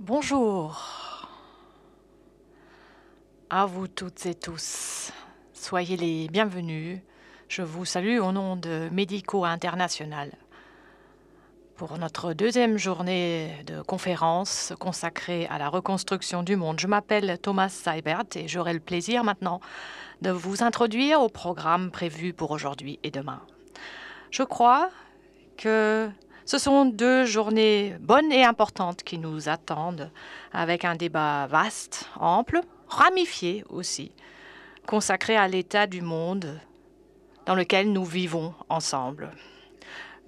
Bonjour à vous toutes et tous. Soyez les bienvenus. Je vous salue au nom de Médico International pour notre deuxième journée de conférence consacrée à la reconstruction du monde. Je m'appelle Thomas Seibert et j'aurai le plaisir maintenant de vous introduire au programme prévu pour aujourd'hui et demain. Je crois que ce sont deux journées bonnes et importantes qui nous attendent, avec un débat vaste, ample, ramifié aussi, consacré à l'état du monde dans lequel nous vivons ensemble.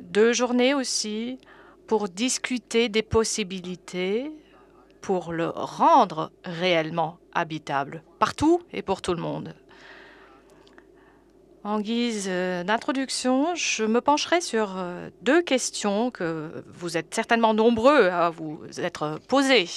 Deux journées aussi pour discuter des possibilités pour le rendre réellement habitable, partout et pour tout le monde. En guise euh, d'introduction, je me pencherai sur euh, deux questions que vous êtes certainement nombreux à vous être posées.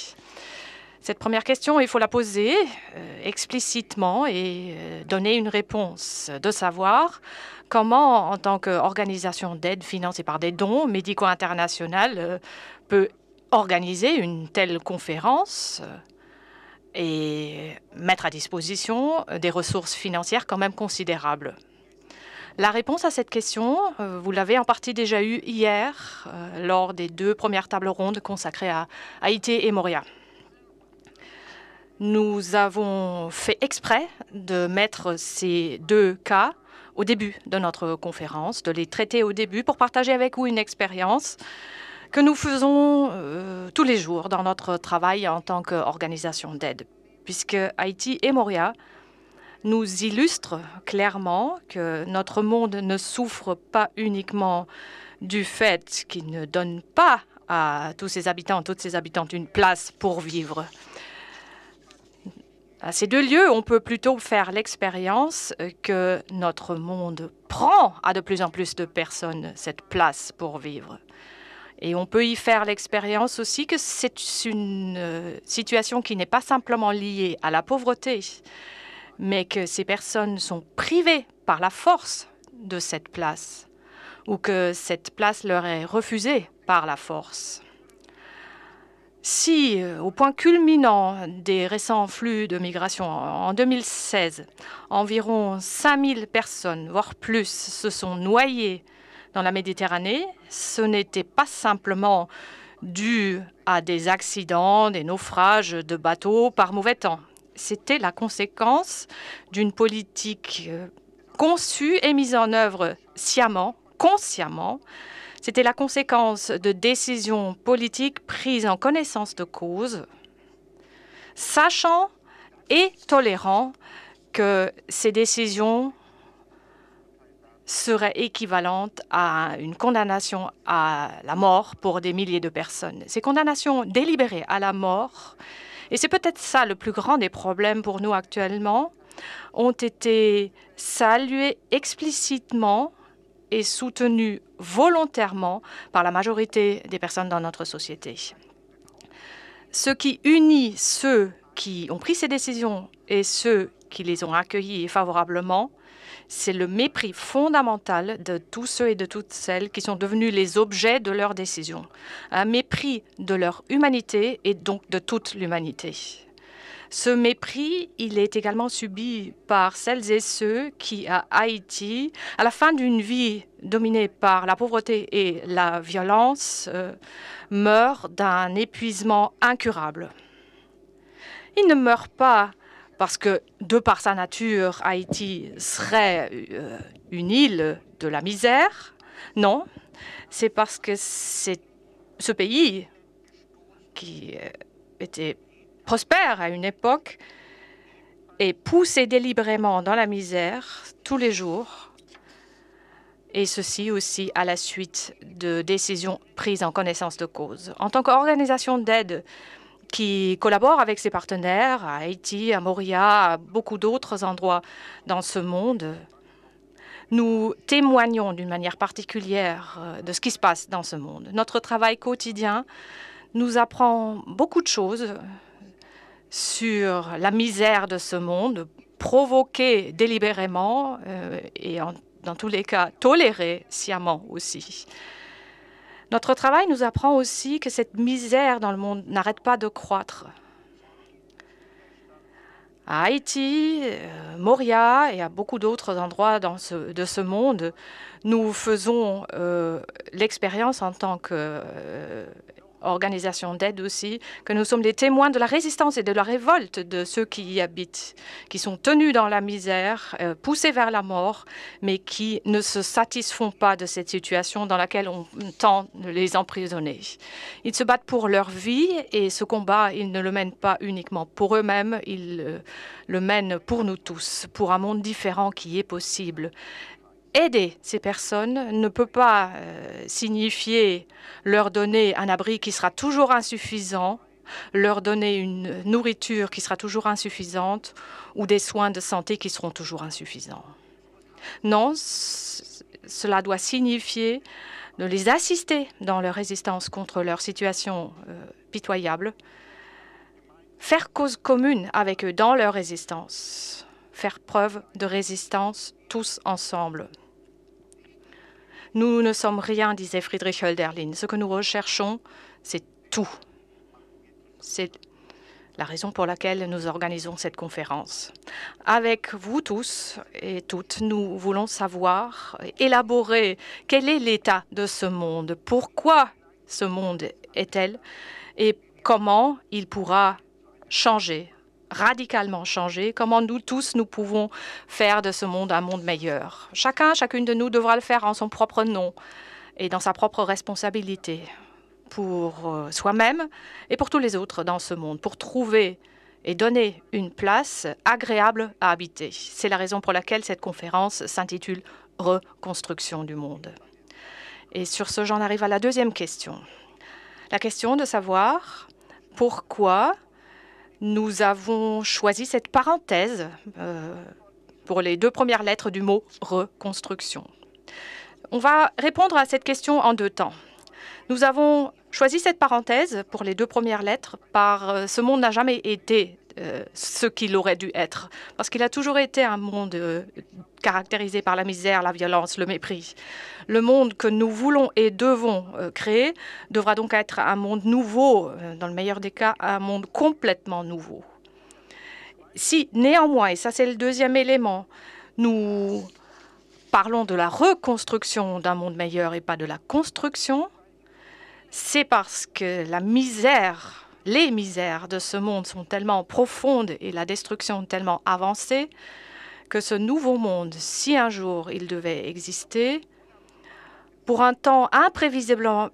Cette première question, il faut la poser euh, explicitement et donner une réponse, de savoir comment, en tant qu'organisation d'aide financée par des dons Médico International peut organiser une telle conférence et mettre à disposition des ressources financières quand même considérables. La réponse à cette question, euh, vous l'avez en partie déjà eue hier euh, lors des deux premières tables rondes consacrées à Haïti et Moria. Nous avons fait exprès de mettre ces deux cas au début de notre conférence, de les traiter au début pour partager avec vous une expérience que nous faisons euh, tous les jours dans notre travail en tant qu'organisation d'aide, puisque Haïti et Moria nous illustre clairement que notre monde ne souffre pas uniquement du fait qu'il ne donne pas à tous ses habitants, toutes ses habitantes une place pour vivre. À ces deux lieux, on peut plutôt faire l'expérience que notre monde prend à de plus en plus de personnes cette place pour vivre. Et on peut y faire l'expérience aussi que c'est une euh, situation qui n'est pas simplement liée à la pauvreté, mais que ces personnes sont privées par la force de cette place, ou que cette place leur est refusée par la force. Si, euh, au point culminant des récents flux de migration en 2016, environ 5000 personnes, voire plus, se sont noyées dans la Méditerranée, ce n'était pas simplement dû à des accidents, des naufrages de bateaux par mauvais temps c'était la conséquence d'une politique euh, conçue et mise en œuvre sciemment, consciemment. C'était la conséquence de décisions politiques prises en connaissance de cause, sachant et tolérant que ces décisions seraient équivalentes à une condamnation à la mort pour des milliers de personnes. Ces condamnations délibérées à la mort et c'est peut-être ça le plus grand des problèmes pour nous actuellement, ont été salués explicitement et soutenus volontairement par la majorité des personnes dans notre société. Ce qui unit ceux qui ont pris ces décisions et ceux qui les ont accueillis favorablement, c'est le mépris fondamental de tous ceux et de toutes celles qui sont devenus les objets de leurs décisions. Un mépris de leur humanité et donc de toute l'humanité. Ce mépris, il est également subi par celles et ceux qui, à Haïti, à la fin d'une vie dominée par la pauvreté et la violence, euh, meurent d'un épuisement incurable. Ils ne meurent pas parce que, de par sa nature, Haïti serait euh, une île de la misère. Non, c'est parce que ce pays qui euh, était prospère à une époque est poussé délibérément dans la misère tous les jours et ceci aussi à la suite de décisions prises en connaissance de cause. En tant qu'organisation d'aide qui collabore avec ses partenaires à Haïti, à Moria, à beaucoup d'autres endroits dans ce monde. Nous témoignons d'une manière particulière euh, de ce qui se passe dans ce monde. Notre travail quotidien nous apprend beaucoup de choses sur la misère de ce monde, provoquée délibérément euh, et dans tous les cas tolérée sciemment aussi. Notre travail nous apprend aussi que cette misère dans le monde n'arrête pas de croître. À Haïti, euh, Moria et à beaucoup d'autres endroits de ce monde, nous faisons euh, l'expérience en tant que... Euh, Organisation d'aide aussi, que nous sommes des témoins de la résistance et de la révolte de ceux qui y habitent, qui sont tenus dans la misère, euh, poussés vers la mort, mais qui ne se satisfont pas de cette situation dans laquelle on tend de les emprisonner. Ils se battent pour leur vie et ce combat, ils ne le mènent pas uniquement pour eux-mêmes, ils euh, le mènent pour nous tous, pour un monde différent qui est possible aider ces personnes ne peut pas euh, signifier leur donner un abri qui sera toujours insuffisant, leur donner une nourriture qui sera toujours insuffisante ou des soins de santé qui seront toujours insuffisants. Non, cela doit signifier de les assister dans leur résistance contre leur situation euh, pitoyable, faire cause commune avec eux dans leur résistance, faire preuve de résistance tous ensemble. Nous ne sommes rien, disait Friedrich Hölderlin. Ce que nous recherchons, c'est tout. C'est la raison pour laquelle nous organisons cette conférence. Avec vous tous et toutes, nous voulons savoir, élaborer quel est l'état de ce monde, pourquoi ce monde est-elle et comment il pourra changer radicalement changer, comment nous tous nous pouvons faire de ce monde un monde meilleur. Chacun, chacune de nous devra le faire en son propre nom et dans sa propre responsabilité pour euh, soi-même et pour tous les autres dans ce monde, pour trouver et donner une place agréable à habiter. C'est la raison pour laquelle cette conférence s'intitule Reconstruction du monde. Et sur ce, j'en arrive à la deuxième question. La question de savoir pourquoi nous avons choisi cette parenthèse euh, pour les deux premières lettres du mot reconstruction. On va répondre à cette question en deux temps. Nous avons choisi cette parenthèse pour les deux premières lettres par euh, ce monde n'a jamais été euh, ce qu'il aurait dû être. Parce qu'il a toujours été un monde euh, caractérisé par la misère, la violence, le mépris. Le monde que nous voulons et devons euh, créer devra donc être un monde nouveau, dans le meilleur des cas, un monde complètement nouveau. Si néanmoins, et ça c'est le deuxième élément, nous parlons de la reconstruction d'un monde meilleur et pas de la construction, c'est parce que la misère les misères de ce monde sont tellement profondes et la destruction tellement avancée que ce nouveau monde, si un jour il devait exister, pour un temps imprévisiblement,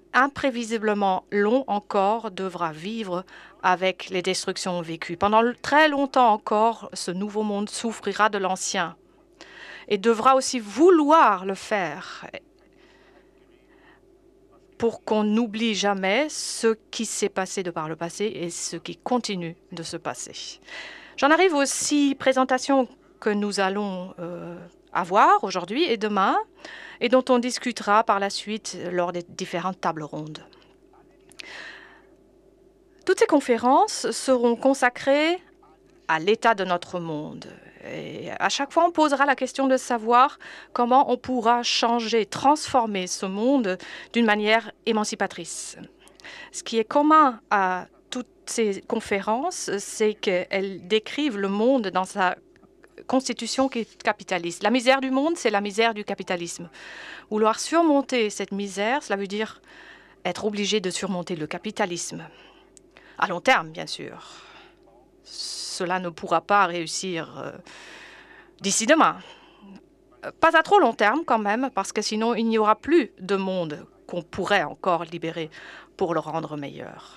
long encore, devra vivre avec les destructions vécues. Pendant très longtemps encore, ce nouveau monde souffrira de l'ancien et devra aussi vouloir le faire pour qu'on n'oublie jamais ce qui s'est passé de par le passé et ce qui continue de se passer. J'en arrive aux six présentations que nous allons euh, avoir aujourd'hui et demain et dont on discutera par la suite lors des différentes tables rondes. Toutes ces conférences seront consacrées à l'état de notre monde et à chaque fois, on posera la question de savoir comment on pourra changer, transformer ce monde d'une manière émancipatrice. Ce qui est commun à toutes ces conférences, c'est qu'elles décrivent le monde dans sa constitution qui est capitaliste. La misère du monde, c'est la misère du capitalisme. Vouloir surmonter cette misère, cela veut dire être obligé de surmonter le capitalisme. À long terme, bien sûr cela ne pourra pas réussir euh, d'ici demain. Pas à trop long terme quand même, parce que sinon il n'y aura plus de monde qu'on pourrait encore libérer pour le rendre meilleur.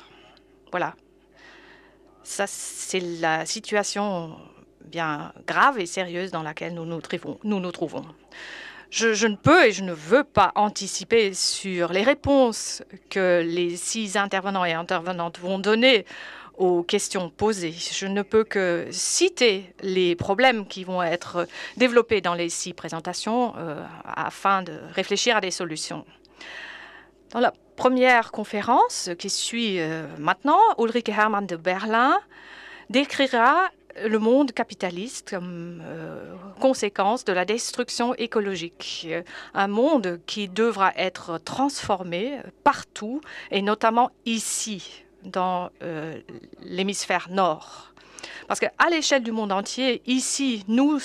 Voilà. Ça, c'est la situation bien grave et sérieuse dans laquelle nous nous, trouvons. je, ne peux et je ne veux pas anticiper sur les réponses que les six intervenants et intervenantes vont donner aux questions posées. Je ne peux que citer les problèmes qui vont être développés dans les six présentations euh, afin de réfléchir à des solutions. Dans la première conférence qui suit euh, maintenant, Ulrich Hermann de Berlin décrira le monde capitaliste comme euh, conséquence de la destruction écologique. Un monde qui devra être transformé partout et notamment ici dans euh, l'hémisphère nord. Parce qu'à l'échelle du monde entier, ici, nous,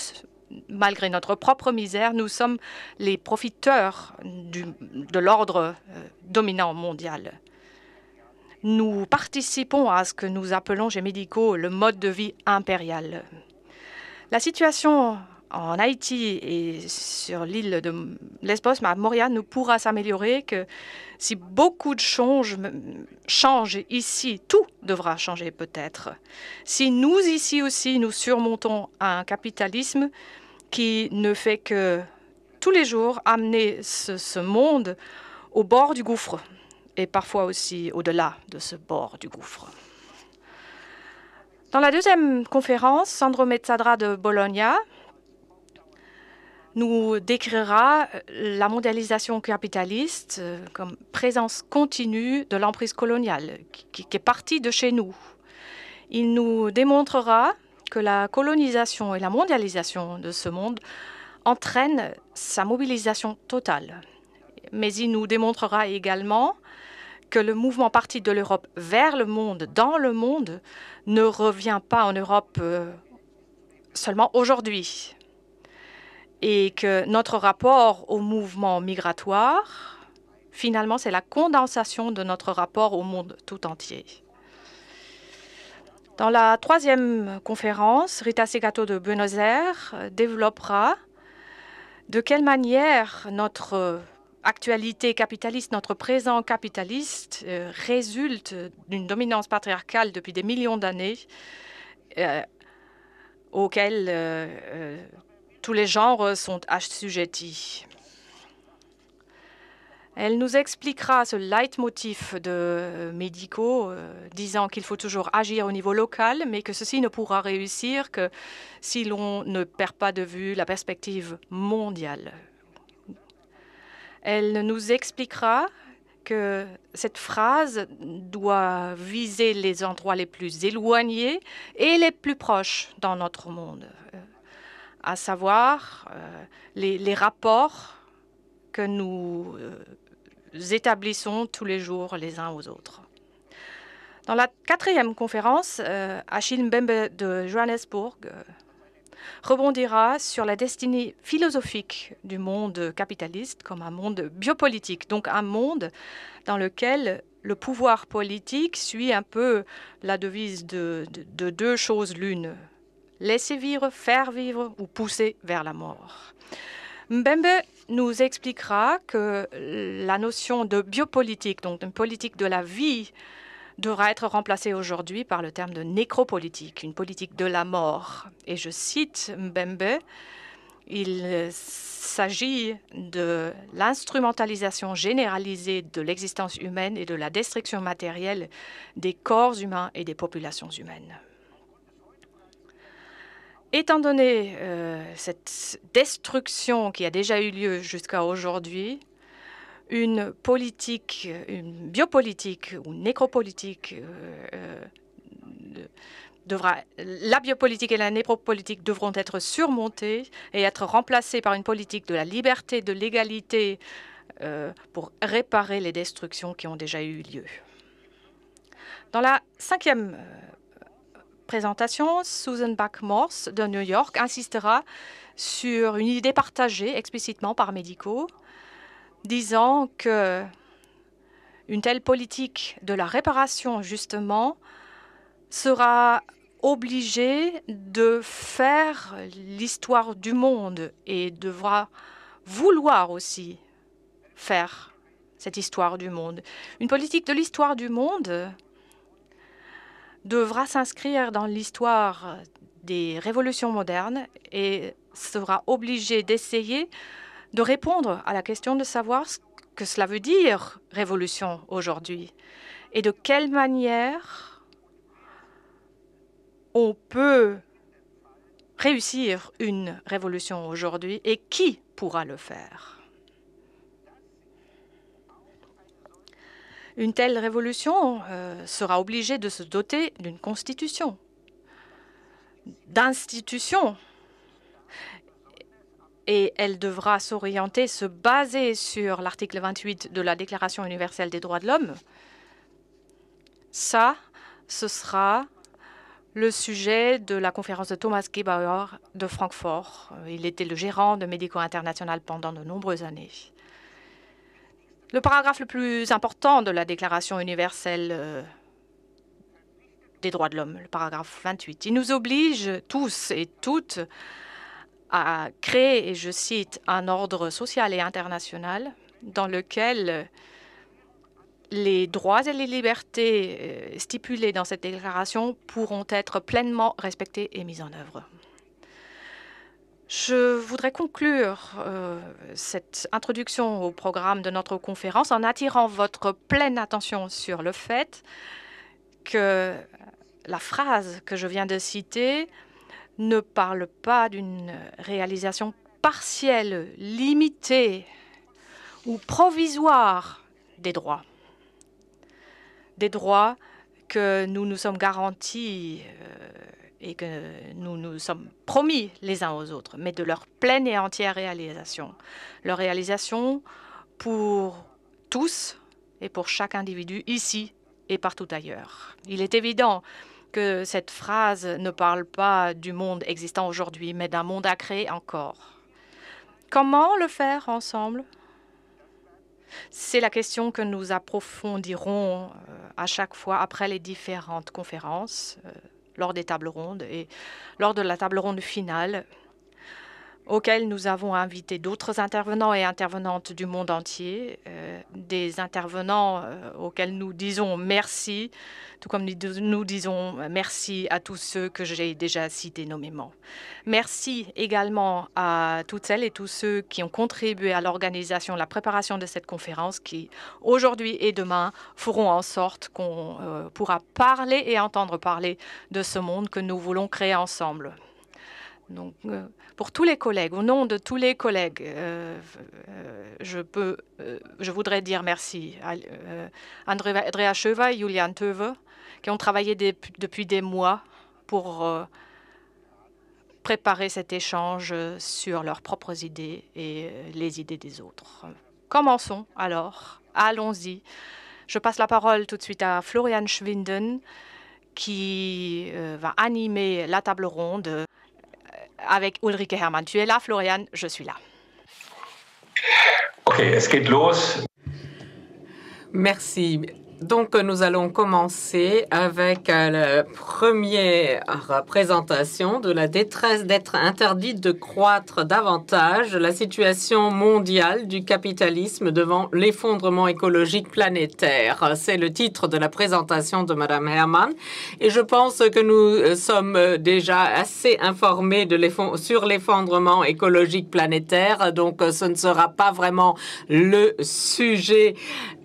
malgré notre propre misère, nous sommes les profiteurs de l'ordre euh, dominant mondial. Nous participons à ce que nous appelons chez Médicaux le mode de vie impérial. La situation en Haïti et sur l'île de Lesbos, mais à nous pourra s'améliorer que si beaucoup de choses changent ici, tout devra changer peut-être. Si nous ici aussi, nous surmontons un capitalisme qui ne fait que tous les jours amener ce, ce monde au bord du gouffre et parfois aussi au-delà de ce bord du gouffre. Dans la deuxième conférence, Sandro Mezzadra de Bologna, nous décrira euh, la mondialisation capitaliste euh, comme présence continue de l'emprise coloniale qui, est partie de chez nous. Il nous démontrera que la colonisation et la mondialisation de ce monde entraînent sa mobilisation totale. Mais il nous démontrera également que le mouvement parti de l'Europe vers le monde, dans le monde, ne revient pas en Europe euh, seulement aujourd'hui et que notre rapport au mouvement migratoire, finalement, c'est la condensation de notre rapport au monde tout entier. Dans la troisième conférence, Rita Segato de Buenos Aires développera de quelle manière notre actualité capitaliste, notre présent capitaliste euh, résulte d'une dominance patriarcale depuis des millions d'années euh, auquel euh, tous les genres euh, sont assujettis. Elle nous expliquera ce leitmotiv de euh, médicaux euh, disant qu'il faut toujours agir au niveau local, mais que ceci ne pourra réussir que si l'on ne perd pas de vue la perspective mondiale. Elle nous expliquera que cette phrase doit viser les endroits les plus éloignés et les plus proches dans notre monde à savoir euh, les, rapports que nous euh, établissons tous les jours les uns aux autres. Dans la quatrième conférence, euh, Achille Mbembe de Johannesburg rebondira sur la destinée philosophique du monde capitaliste comme un monde biopolitique, donc un monde dans lequel le pouvoir politique suit un peu la devise de deux choses l'une, laisser vivre, faire vivre ou pousser vers la mort. Mbembe nous expliquera que la notion de biopolitique, donc une politique de la vie, devra être remplacée aujourd'hui par le terme de nécropolitique, une politique de la mort. Et je cite Mbembe, il s'agit de l'instrumentalisation généralisée de l'existence humaine et de la destruction matérielle des corps humains et des populations humaines. Étant donné euh, cette destruction qui a déjà eu lieu jusqu'à aujourd'hui, une politique, une biopolitique ou nécropolitique euh, euh, la biopolitique et la nécropolitique devront être surmontées et être remplacées par une politique de la liberté, de l'égalité pour réparer les destructions qui ont déjà eu lieu. Dans la cinquième présentation, Susan Backmorse de New York insistera sur une idée partagée explicitement par médicaux, disant que une telle politique de la réparation, justement, sera obligée de faire l'histoire du monde et devra vouloir aussi faire cette histoire du monde. Une politique de l'histoire du monde devra s'inscrire dans l'histoire euh, des révolutions modernes et sera obligé d'essayer de répondre à la question de savoir ce que cela veut dire révolution aujourd'hui et de quelle manière on peut réussir une révolution aujourd'hui et qui pourra le faire. Une telle révolution euh, sera obligée de se doter d'une constitution, d'institutions, et elle devra s'orienter, se baser sur l'article 28 de la Déclaration universelle des droits de l'homme. Ça, ce sera le sujet de la conférence de Thomas Gebauer de Francfort. Il était le gérant de médico International pendant de nombreuses années. Le paragraphe le plus important de la Déclaration universelle euh, des droits de l'homme, le paragraphe 28, il nous oblige tous et toutes à créer, et je cite, un ordre social et international dans lequel les droits et les libertés euh, stipulés dans cette déclaration pourront être pleinement respectés et mis en œuvre. Je voudrais conclure euh, cette introduction au programme de notre conférence en attirant votre pleine attention sur le fait que la phrase que je viens de citer ne parle pas d'une réalisation partielle, limitée ou provisoire des droits. Des droits que nous nous sommes garantis euh, et que nous nous sommes promis les uns aux autres, mais de leur pleine et entière réalisation. Leur réalisation pour tous et pour chaque individu ici et partout ailleurs. Il est évident que cette phrase ne parle pas du monde existant aujourd'hui, mais d'un monde à créer encore. Comment le faire ensemble C'est la question que nous approfondirons euh, à chaque fois après les différentes conférences euh, lors des tables rondes. Et lors de la table ronde finale, auxquels nous avons invité d'autres intervenants et intervenantes du monde entier, euh, des intervenants euh, auxquels nous disons merci, tout comme nous disons merci à tous ceux que j'ai déjà cités nommément. Merci également à toutes celles et tous ceux qui ont contribué à l'organisation, la préparation de cette conférence qui, aujourd'hui et demain, feront en sorte qu'on euh, pourra parler et entendre parler de ce monde que nous voulons créer ensemble. Donc, euh, pour tous les collègues, au nom de tous les collègues, euh, euh, je, peux, je voudrais dire merci à Andrea Cheva, et Julian Teve, qui ont travaillé depuis des mois pour préparer cet échange sur leurs propres idées et les idées des autres. Commençons alors, allons-y. Je passe la parole tout de suite à Florian Schwinden, qui va animer la table ronde avec Ulrike Hermann. Tu es là, Florian, je suis là. Ok, es geht los. Merci. Donc, euh, nous allons commencer avec euh, la première euh, présentation de la détresse d'être interdite de croître davantage, la situation mondiale du capitalisme devant l'effondrement écologique planétaire. C'est le titre de la présentation de Madame Herman. Et je pense que nous sommes déjà assez informés sur l'effondrement écologique planétaire. Donc, ce ne sera pas vraiment le sujet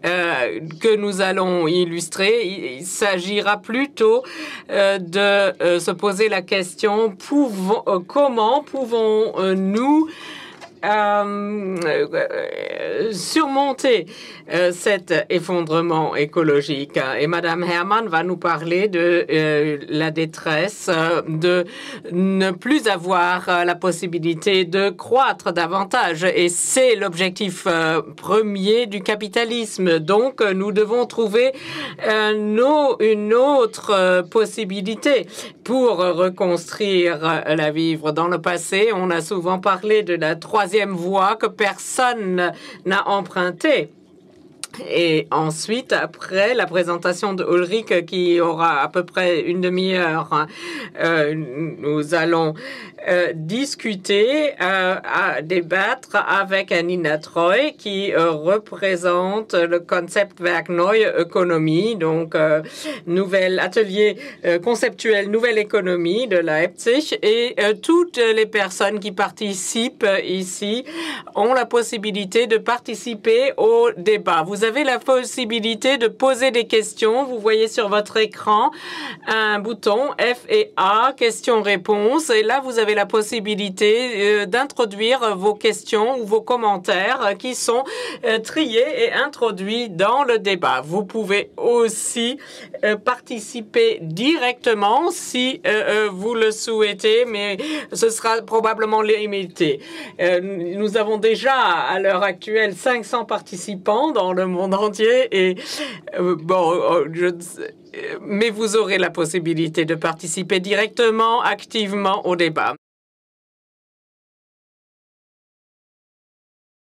euh, que nous allons illustrer, il, s'agira plutôt euh, de euh, se poser la question comment pouvons-nous euh, euh, surmonter euh, cet effondrement écologique. Et Madame Herman va nous parler de la détresse, de ne plus avoir la possibilité de croître davantage. Et c'est l'objectif premier du capitalisme. Donc, nous devons trouver une autre possibilité pour reconstruire la vivre. Dans le passé, on a souvent parlé de la troisième voie que personne n'a empruntée. Et ensuite, après la présentation de Ulrich, euh, qui aura à peu près une demi-heure, hein, euh, nous allons euh, discuter, à débattre avec Nina Troy, qui représente le concept Werk Neue Ökonomie, donc nouvel atelier conceptuel Nouvelle Économie de Leipzig. Et toutes les personnes qui participent ici ont la possibilité de participer au débat. Vous avez la possibilité de poser des questions. Vous voyez sur votre écran un bouton F et A, questions-réponses. Et là, vous avez la possibilité euh, d'introduire vos questions ou vos commentaires qui sont euh, triés et introduits dans le débat. Vous pouvez aussi euh, participer directement si vous le souhaitez, mais ce sera probablement limité. Nous avons déjà à l'heure actuelle 500 participants dans le monde entier. Et euh, bon, euh, mais vous aurez la possibilité de participer directement, activement au débat.